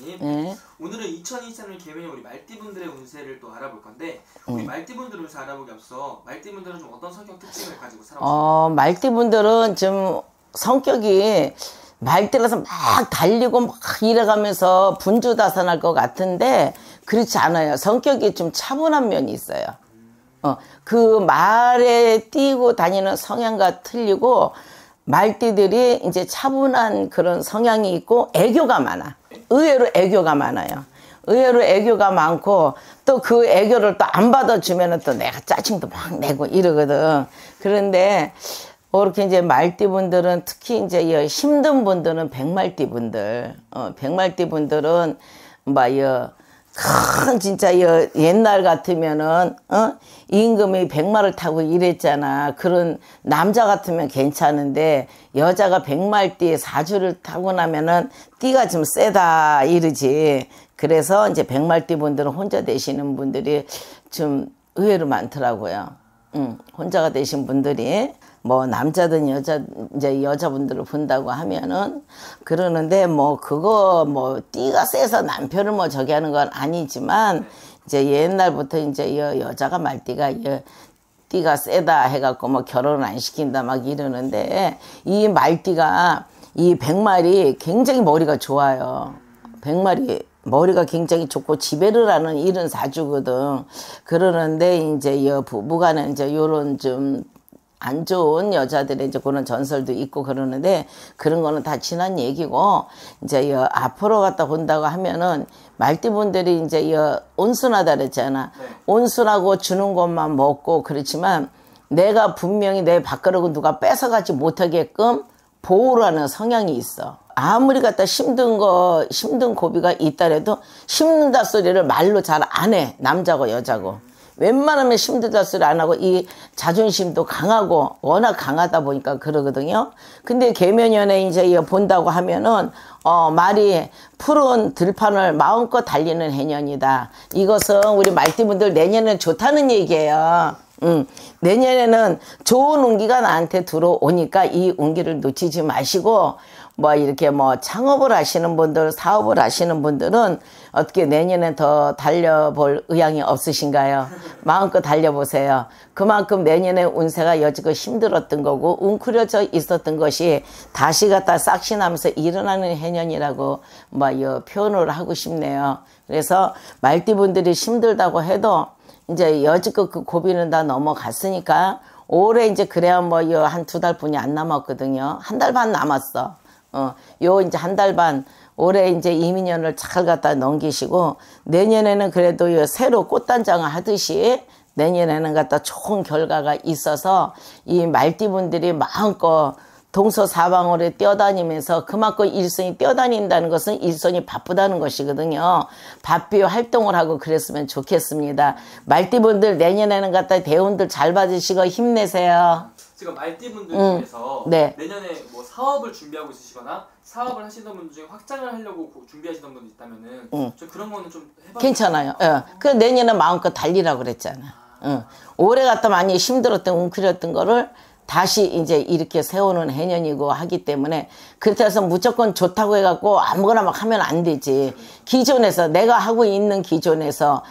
선생님. 네. 오늘은 2023년 개면에 우리 말띠분들의 운세를 또 알아볼 건데 네. 우리 음. 말띠분들 운잘 알아보기 앞서 말띠분들은 좀 어떤 성격 특징을 가지고 살아요? 어, 말띠분들은 좀 성격이 말띠라서 막 달리고 막 일해가면서 분주다산할 것 같은데 그렇지 않아요. 성격이 좀 차분한 면이 있어요. 어, 그 말에 띄고 다니는 성향과 틀리고 말띠들이 이제 차분한 그런 성향이 있고 애교가 많아. 의외로 애교가 많아요. 의외로 애교가 많고 또 그 애교를 또 안 받아주면 또 내가 짜증도 막 내고 이러거든. 그런데 그렇게 이제 말띠분들은 특히 이제 힘든 분들은 백말띠분들, 어, 백말띠분들은 막여 뭐큰 진짜 옛날 같으면은 어? 임금이 백마를 타고 일했잖아. 그런 남자 같으면 괜찮은데 여자가 백말띠에 마 사주를 타고 나면은 띠가 좀 세다 이러지. 그래서 이제 백말띠 마 분들은 혼자 되시는 분들이 좀 의외로 많더라고요. 음, 혼자가 되신 분들이 뭐 남자든 여자 이제 여자분들을 본다고 하면은 그러는데 뭐 그거 뭐 띠가 세서 남편을 뭐 저기 하는 건 아니지만 이제 옛날부터 이제 여, 여자가 말띠가 여, 띠가 세다 해갖고 뭐 결혼 을안 시킨다 막 이러는데 이 말띠가 이 백말이 굉장히 머리가 좋아요. 백말이 머리가 굉장히 좋고 지배를 하는 이런 사주거든. 그러는데 이제 여 부부간에 이제 요런 좀 안 좋은 여자들의 이제 그런 전설도 있고 그러는데 그런 거는 다 지난 얘기고 이제 여 앞으로 갔다 본다고 하면은 말띠분들이 이제 여 온순하다 그랬잖아. 네. 온순하고 주는 것만 먹고 그렇지만 내가 분명히 내 밥그릇을 누가 뺏어가지 못하게끔 보호라는 성향이 있어. 아무리 갖다 힘든 거 힘든 고비가 있다래도 힘든다 소리를 말로 잘 안 해 남자고 여자고 웬만하면 힘들다 소리 안 하고 이 자존심도 강하고 워낙 강하다 보니까 그러거든요 근데 개면연에 이제 본다고 하면은 어 말이 푸른 들판을 마음껏 달리는 해년이다 이것은 우리 말띠분들 내년엔 좋다는 얘기예요 음, 내년에는 좋은 운기가 나한테 들어오니까 이 운기를 놓치지 마시고 뭐 이렇게 뭐 창업을 하시는 분들, 사업을 하시는 분들은 어떻게 내년에 더 달려볼 의향이 없으신가요? 마음껏 달려보세요. 그만큼 내년에 운세가 여지껏 힘들었던 거고 웅크려져 있었던 것이 다시 갖다 싹신하면서 일어나는 해년이라고 뭐 표현을 하고 싶네요. 그래서 말띠분들이 힘들다고 해도 이제 여지껏 그 고비는 다 넘어갔으니까 올해 이제 그래야 뭐한두 달뿐이 안 남았거든요. 한 달 반 남았어. 어, 요 이제 한 달 반 올해 이제 이민연을잘 갖다 넘기시고 내년에는 그래도 요 새로 꽃단장을 하듯이 내년에는 갖다 좋은 결과가 있어서 이 말띠분들이 마음껏 동서사방으로 뛰어다니면서 그만큼 일손이 뛰어다닌다는 것은 일손이 바쁘다는 것이거든요. 바삐 활동을 하고 그랬으면 좋겠습니다. 말띠분들 내년에는 갖다 대운들 잘 받으시고 힘내세요. 지금 말띠분들 음, 중에서 네. 내년에 뭐 사업을 준비하고 있으시거나 사업을 하시던분 중에 확장을 하려고 준비하시는 분이 있다면은 음. 좀 그런 거는 좀 해봐. 괜찮아요. 예. 그 내년에 마음껏 달리라고 그랬잖아. 아. 응. 올해 갖다 많이 힘들었던 웅크렸던 거를 다시 이제 이렇게 세우는 해년이고 하기 때문에 그렇다 해서 무조건 좋다고 해갖고 아무거나 막 하면 안 되지. 기존에서 내가 하고 있는 기존에서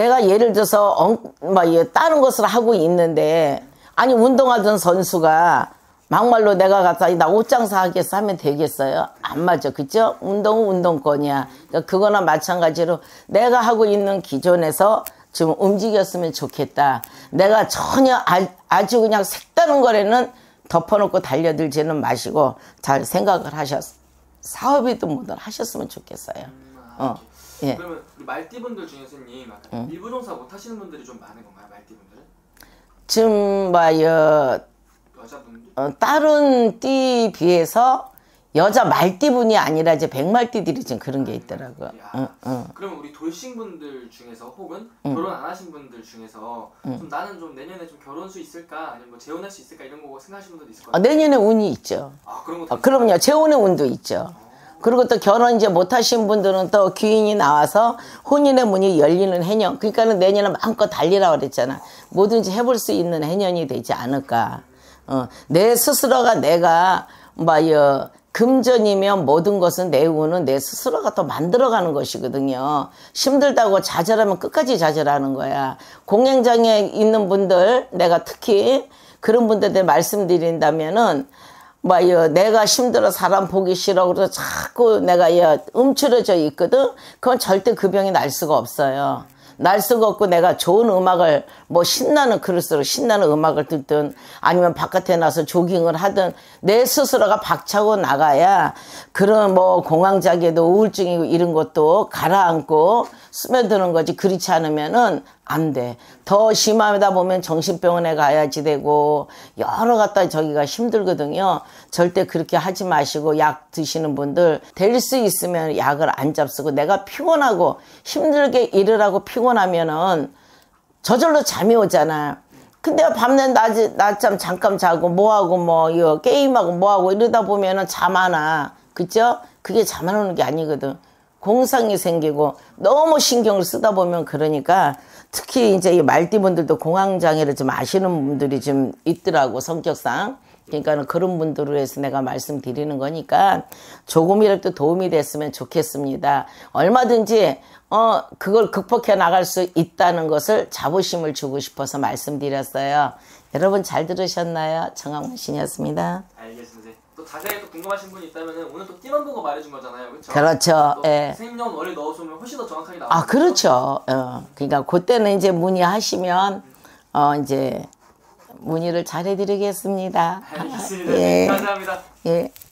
내가 예를 들어서 엉, 막 뭐 다른 것을 하고 있는데 아니 운동하던 선수가 막말로 내가 갔다나 옷장사 하겠어 하면 되겠어요? 안맞아 그죠? 운동은 운동권이야. 그러니까 그거나 마찬가지로 내가 하고 있는 기존에서 좀 움직였으면 좋겠다. 내가 전혀 아주 그냥 색다른 거래는 덮어놓고 달려들지는 마시고 잘 생각을 하셨, 사업이든 뭐든 하셨으면 좋겠어요. 아, 어. 예. 그러면 말띠분들 중에서님 음. 일부 종사 못 하시는 분들이 좀 많은 건가요, 말띠분들은? 지금 뭐여 어, 다른 띠 비해서 여자 말띠분이 아니라 이제 백말띠들이 지금 그런 게 있더라고요. 응, 응. 그럼 우리 돌싱분들 중에서 혹은 응. 결혼 안 하신 분들 중에서 좀 나는 좀 내년에 좀 결혼 수 있을까 아니면 뭐 재혼할 수 있을까 이런 거 생각하시는 분들 있을 거예요. 아, 내년에 운이 있죠. 아, 그런 거. 아, 그럼요. 재혼의 운도 있죠. 오. 어. 그리고 또 결혼 이제 못 하신 분들은 또 귀인이 나와서 혼인의 문이 열리는 해년. 그러니까는 내년에 마음껏 달리라 그랬잖아. 뭐든지 해볼 수 있는 해년이 되지 않을까. 어, 내 스스로가 내가 뭐 금전이면 모든 것은 내 운은 내 스스로가 또 만들어가는 것이거든요. 힘들다고 좌절하면 끝까지 좌절하는 거야. 공행장에 있는 분들, 내가 특히 그런 분들한테 말씀드린다면은 막 뭐, 내가 힘들어 사람 보기 싫어 그래서 자꾸 내가 야, 움츠러져 있거든. 그건 절대 그 병이 날 수가 없어요. 날쓰고 없고 내가 좋은 음악을 뭐 신나는 그럴수록 신나는 음악을 듣든 아니면 바깥에 나서 조깅을 하든 내 스스로가 박차고 나가야 그런 뭐 공황장애도 우울증이고 이런 것도 가라앉고 스며드는 거지 그렇지 않으면은 안 돼. 더 심하다 보면 정신병원에 가야지 되고 여러 갖다 저기가 힘들거든요. 절대 그렇게 하지 마시고 약 드시는 분들 될 수 있으면 약을 안 잡수고 내가 피곤하고 힘들게 일을 하고 피곤하면은 저절로 잠이 오잖아. 근데 밤낮 낮, 낮잠 잠깐 자고 뭐하고 뭐 이거 게임하고 뭐하고 이러다 보면은 잠 안 와. 그죠? 그게 잠 안 오는 게 아니거든. 공상이 생기고 너무 신경을 쓰다 보면 그러니까 특히 이제 이 말띠분들도 공황장애를 좀 아시는 분들이 좀 있더라고 성격상 그러니까 그런 분들을 위해서 내가 말씀드리는 거니까 조금이라도 도움이 됐으면 좋겠습니다. 얼마든지 어 그걸 극복해 나갈 수 있다는 것을 자부심을 주고 싶어서 말씀드렸어요. 여러분 잘 들으셨나요? 정황신이었습니다. 자세히 또 궁금하신 분이 있다면 오늘 또 띠만 보고 말해준 거잖아요, 그렇죠? 그렇죠. 예. 생님용원 넣어주면 훨씬 더 정확하게 나와요. 아 그렇죠. 어, 그러니까 그때는 이제 문의하시면 어 이제 문의를 잘해드리겠습니다. 알겠습니다. 예. 감사합니다. 예.